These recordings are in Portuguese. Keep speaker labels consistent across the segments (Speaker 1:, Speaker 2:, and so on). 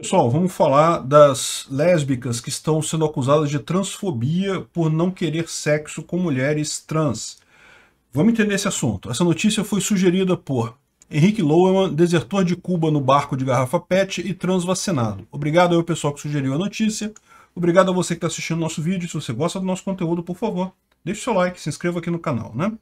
Speaker 1: Pessoal, vamos falar das lésbicas que estão sendo acusadas de transfobia por não querer sexo com mulheres trans. Vamos entender esse assunto. Essa notícia foi sugerida por Henrique Loweman, desertor de Cuba no barco de garrafa PET e transvacinado. Obrigado ao pessoal que sugeriu a notícia. Obrigado a você que está assistindo nosso vídeo. Se você gosta do nosso conteúdo, por favor, deixe seu like, se inscreva aqui no canal, né?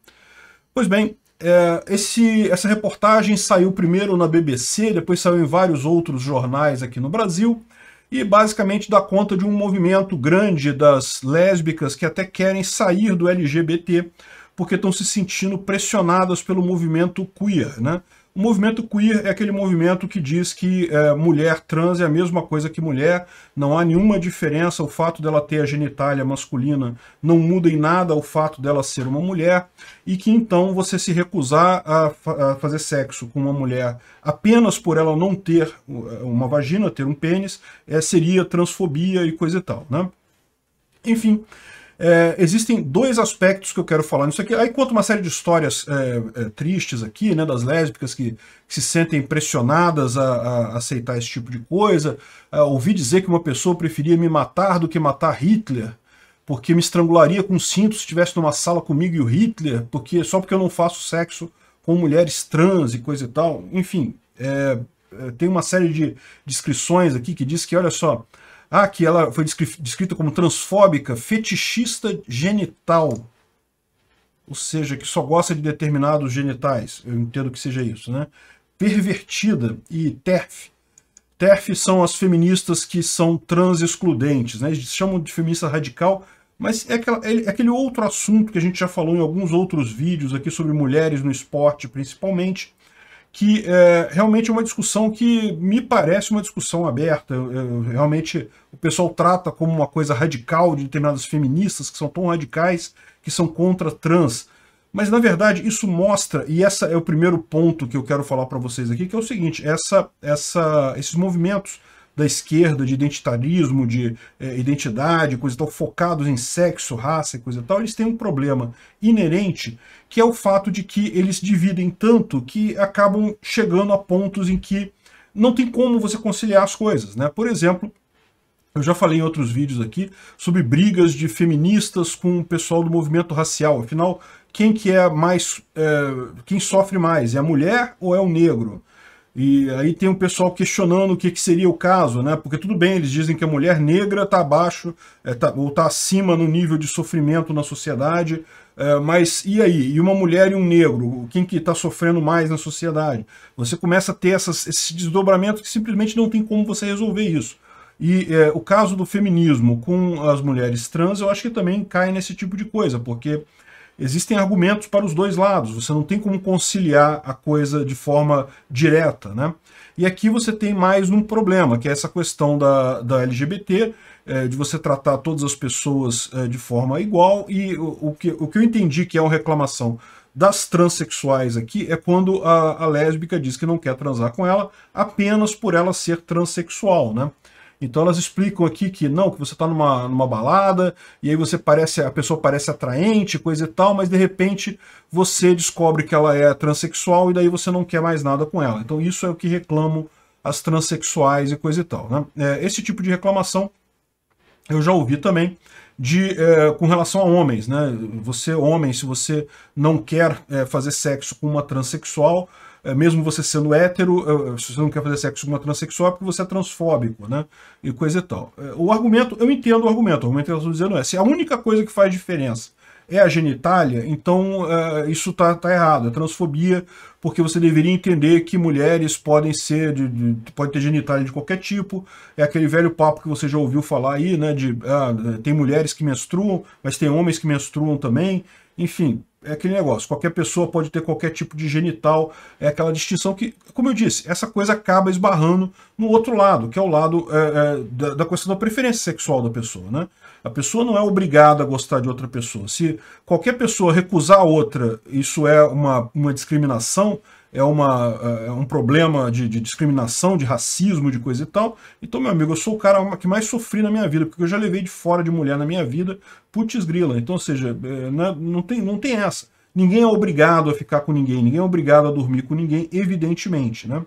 Speaker 1: Pois bem, é, esse, essa reportagem saiu primeiro na BBC, depois saiu em vários outros jornais aqui no Brasil, e basicamente dá conta de um movimento grande das lésbicas que até querem sair do LGBT porque estão se sentindo pressionadas pelo movimento queer, né? O movimento queer é aquele movimento que diz que é, mulher trans é a mesma coisa que mulher, não há nenhuma diferença, o fato dela ter a genitália masculina não muda em nada o fato dela ser uma mulher, e que então você se recusar a, fa a fazer sexo com uma mulher apenas por ela não ter uh, uma vagina, ter um pênis, é, seria transfobia e coisa e tal, né? Enfim, é, existem dois aspectos que eu quero falar nisso aqui. Aí conta uma série de histórias é, é, tristes aqui, né, das lésbicas que, que se sentem pressionadas a, a, aceitar esse tipo de coisa. É, ouvi dizer que uma pessoa preferia me matar do que matar Hitler, porque me estrangularia com cinto se estivesse numa sala comigo e o Hitler, porque só porque eu não faço sexo com mulheres trans e coisa e tal. Enfim, é, é, tem uma série de descrições aqui que diz que, olha só, ah, que ela foi descrita como transfóbica, fetichista genital. Ou seja, que só gosta de determinados genitais. Eu entendo que seja isso, né? Pervertida e TERF. TERF são as feministas que são trans excludentes, né? Eles chamam de feminista radical, mas é, aquela, é, é aquele outro assunto que a gente já falou em alguns outros vídeos aqui sobre mulheres no esporte, principalmente, que é, realmente é uma discussão que me parece uma discussão aberta. Eu, eu, realmente o pessoal trata como uma coisa radical de determinadas feministas que são tão radicais que são contra trans. Mas na verdade isso mostra, e esse é o primeiro ponto que eu quero falar para vocês aqui, que é o seguinte, essa, essa, esses movimentos da esquerda de identitarismo, de é, identidade, coisa e tal, focados em sexo, raça e coisa e tal, eles têm um problema inerente, que é o fato de que eles dividem tanto que acabam chegando a pontos em que não tem como você conciliar as coisas, né? Por exemplo, eu já falei em outros vídeos aqui sobre brigas de feministas com o pessoal do movimento racial. Afinal, quem que é mais, é, quem sofre mais, é a mulher ou é o negro? E aí tem um pessoal questionando o que, que seria o caso, né? Porque tudo bem, eles dizem que a mulher negra está abaixo é, tá, ou está acima no nível de sofrimento na sociedade, é, mas e aí? E uma mulher e um negro? Quem que está sofrendo mais na sociedade? Você começa a ter essas, esses desdobramentos que simplesmente não tem como você resolver isso. E é, o caso do feminismo com as mulheres trans, eu acho que também cai nesse tipo de coisa, porque existem argumentos para os dois lados, você não tem como conciliar a coisa de forma direta. Né? E aqui você tem mais um problema, que é essa questão da, da LGBT, é, eh, de você tratar todas as pessoas é, de forma igual, e o, o, que, o que eu entendi que é uma reclamação das transexuais aqui é quando a, a lésbica diz que não quer transar com ela apenas por ela ser transexual, né? Então elas explicam aqui que não, que você está numa, numa balada e aí você parece, a pessoa parece atraente, coisa e tal, mas de repente você descobre que ela é transexual e daí você não quer mais nada com ela. Então isso é o que reclamam as transexuais e coisa e tal. Né? É, esse tipo de reclamação eu já ouvi também de é, com relação a homens, né? Você homem, se você não quer é, fazer sexo com uma transexual, é, mesmo você sendo hétero, é, se você não quer fazer sexo com uma transexual, é porque você é transfóbico, né? E coisa e tal. É, o argumento, eu entendo o argumento, o argumento que eu estou dizendo é, se a única coisa que faz diferença é a genitália, então uh, isso tá, tá errado, é transfobia, porque você deveria entender que mulheres podem ser, de, de, pode ter genitália de qualquer tipo, é aquele velho papo que você já ouviu falar aí, né, de ah, tem mulheres que menstruam, mas tem homens que menstruam também, enfim, é aquele negócio, qualquer pessoa pode ter qualquer tipo de genital, é aquela distinção que, como eu disse, essa coisa acaba esbarrando no outro lado, que é o lado é, é, da, da, questão da preferência sexual da pessoa, né? A pessoa não é obrigada a gostar de outra pessoa. Se qualquer pessoa recusar a outra, isso é uma, uma discriminação, é, uma, é, é um problema de, de, discriminação, de racismo, de coisa e tal. Então, meu amigo, eu sou o cara que mais sofri na minha vida, porque eu já levei de fora de mulher na minha vida, putz grila. Então, ou seja, é, é, não tem, não tem essa. Ninguém é obrigado a ficar com ninguém, ninguém é obrigado a dormir com ninguém, evidentemente, né?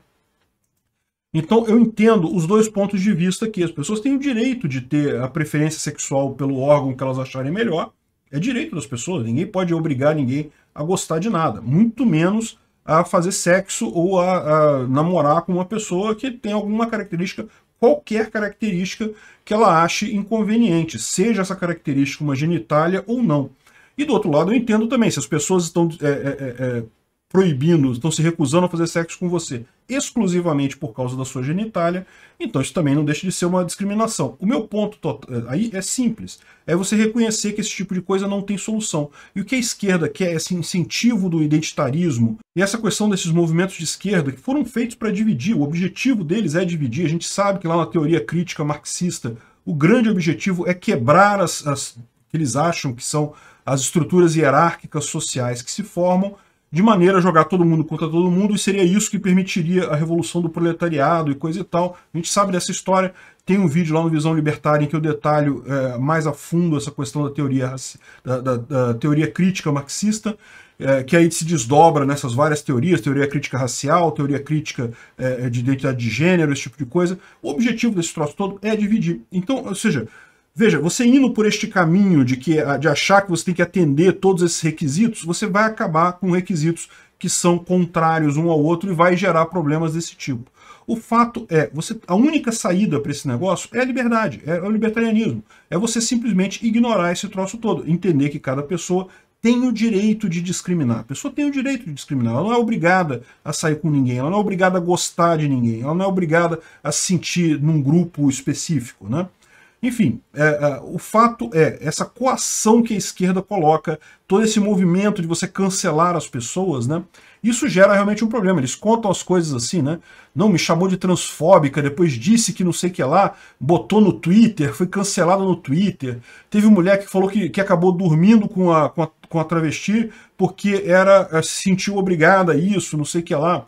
Speaker 1: Então eu entendo os dois pontos de vista aqui. As pessoas têm o direito de ter a preferência sexual pelo órgão que elas acharem melhor. É direito das pessoas, ninguém pode obrigar ninguém a gostar de nada, muito menos a fazer sexo ou a, a namorar com uma pessoa que tem alguma característica qualquer característica que ela ache inconveniente, seja essa característica uma genitália ou não. E do outro lado, eu entendo também, se as pessoas estão é, é, é, é proibindo, estão se recusando a fazer sexo com você exclusivamente por causa da sua genitália, então isso também não deixa de ser uma discriminação. O meu ponto eh, aí é simples, é você reconhecer que esse tipo de coisa não tem solução. E o que a esquerda quer é esse incentivo do identitarismo e essa questão desses movimentos de esquerda que foram feitos para dividir, o objetivo deles é dividir, a gente sabe que lá na teoria crítica marxista o grande objetivo é quebrar as, as que eles acham que são as estruturas hierárquicas sociais que se formam de maneira a jogar todo mundo contra todo mundo, e seria isso que permitiria a revolução do proletariado e coisa e tal. A gente sabe dessa história, tem um vídeo lá no Visão Libertária em que eu detalho é, mais a fundo essa questão da teoria, da, da, da teoria crítica marxista, é, que aí se desdobra nessas várias teorias, teoria crítica racial, teoria crítica é, de identidade de gênero, esse tipo de coisa. O objetivo desse troço todo é dividir. Então, ou seja, Veja, você indo por este caminho de, que, de achar que você tem que atender todos esses requisitos, você vai acabar com requisitos que são contrários um ao outro e vai gerar problemas desse tipo. O fato é, você, a única saída para esse negócio é a liberdade, é o libertarianismo. É você simplesmente ignorar esse troço todo, entender que cada pessoa tem o direito de discriminar. A pessoa tem o direito de discriminar. Ela não é obrigada a sair com ninguém, ela não é obrigada a gostar de ninguém, ela não é obrigada a se sentir num grupo específico, né? Enfim, é, é, o fato é essa coação que a esquerda coloca, todo esse movimento de você cancelar as pessoas, né? Isso gera realmente um problema. Eles contam as coisas assim, né? Não, me chamou de transfóbica, depois disse que não sei o que lá, botou no Twitter, foi cancelado no Twitter. Teve mulher que falou que, que acabou dormindo com a, com, a, com a travesti porque era eh, se sentiu obrigada a isso, não sei o que lá.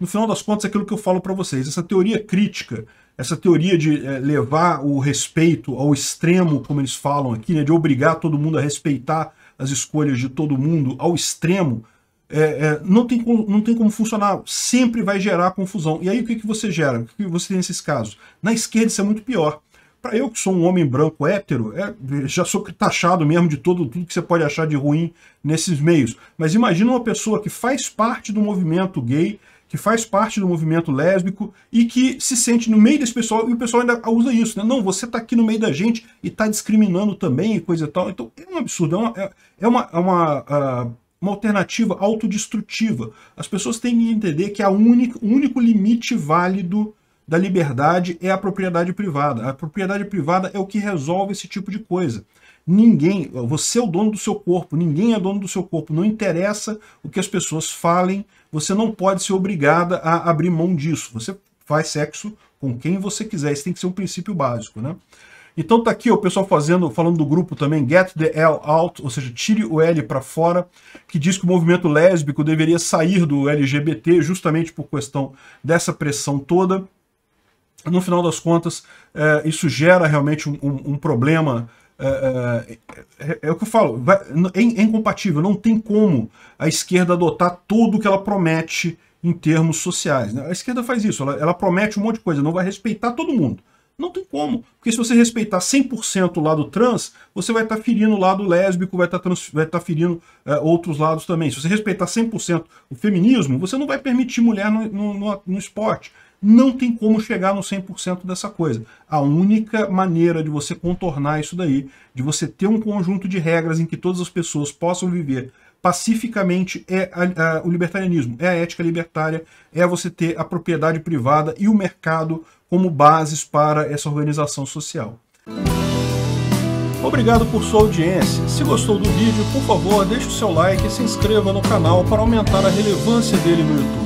Speaker 1: No final das contas, é aquilo que eu falo para vocês, essa teoria crítica essa teoria de eh, levar o respeito ao extremo, como eles falam aqui, né, de obrigar todo mundo a respeitar as escolhas de todo mundo ao extremo, é, é, não, tem como, não tem como funcionar. Sempre vai gerar confusão. E aí o que, que você gera? O que, que você tem nesses casos? Na esquerda isso é muito pior. Para eu que sou um homem branco hétero, é, já sou taxado mesmo de todo, tudo que você pode achar de ruim nesses meios. Mas imagina uma pessoa que faz parte do movimento gay, que faz parte do movimento lésbico e que se sente no meio desse pessoal, e o pessoal ainda usa isso, né? Não, você tá aqui no meio da gente e tá discriminando também e coisa e tal. Então é um absurdo, é uma, é, é uma, é uma, ah, uma alternativa autodestrutiva. As pessoas têm que entender que a única, o único limite válido da liberdade é a propriedade privada. A propriedade privada é o que resolve esse tipo de coisa. Ninguém, você é o dono do seu corpo, ninguém é dono do seu corpo, não interessa o que as pessoas falem, você não pode ser obrigada a abrir mão disso. Você faz sexo com quem você quiser, isso tem que ser um princípio básico, né? Então tá aqui ó, o pessoal fazendo, falando do grupo também, Get the L Out, ou seja, tire o L para fora, que diz que o movimento lésbico deveria sair do LGBT justamente por questão dessa pressão toda. No final das contas, é, isso gera realmente um, um, um problema é, é, é, é, o que eu falo, é, é, incompatível, não tem como a esquerda adotar tudo que ela promete em termos sociais. Né? A esquerda faz isso, ela, ela, promete um monte de coisa, não vai respeitar todo mundo. Não tem como, porque se você respeitar 100% o lado trans, você vai estar tá ferindo o lado lésbico, vai estar tá tá ferindo é, outros lados também. Se você respeitar 100% o feminismo, você não vai permitir mulher no, no, no, no esporte não tem como chegar no 100% dessa coisa. A única maneira de você contornar isso daí, de você ter um conjunto de regras em que todas as pessoas possam viver pacificamente é a, a, o libertarianismo, é a ética libertária, é você ter a propriedade privada e o mercado como bases para essa organização social. Obrigado por sua audiência. Se gostou do vídeo, por favor, deixe o seu like e se inscreva no canal para aumentar a relevância dele no YouTube.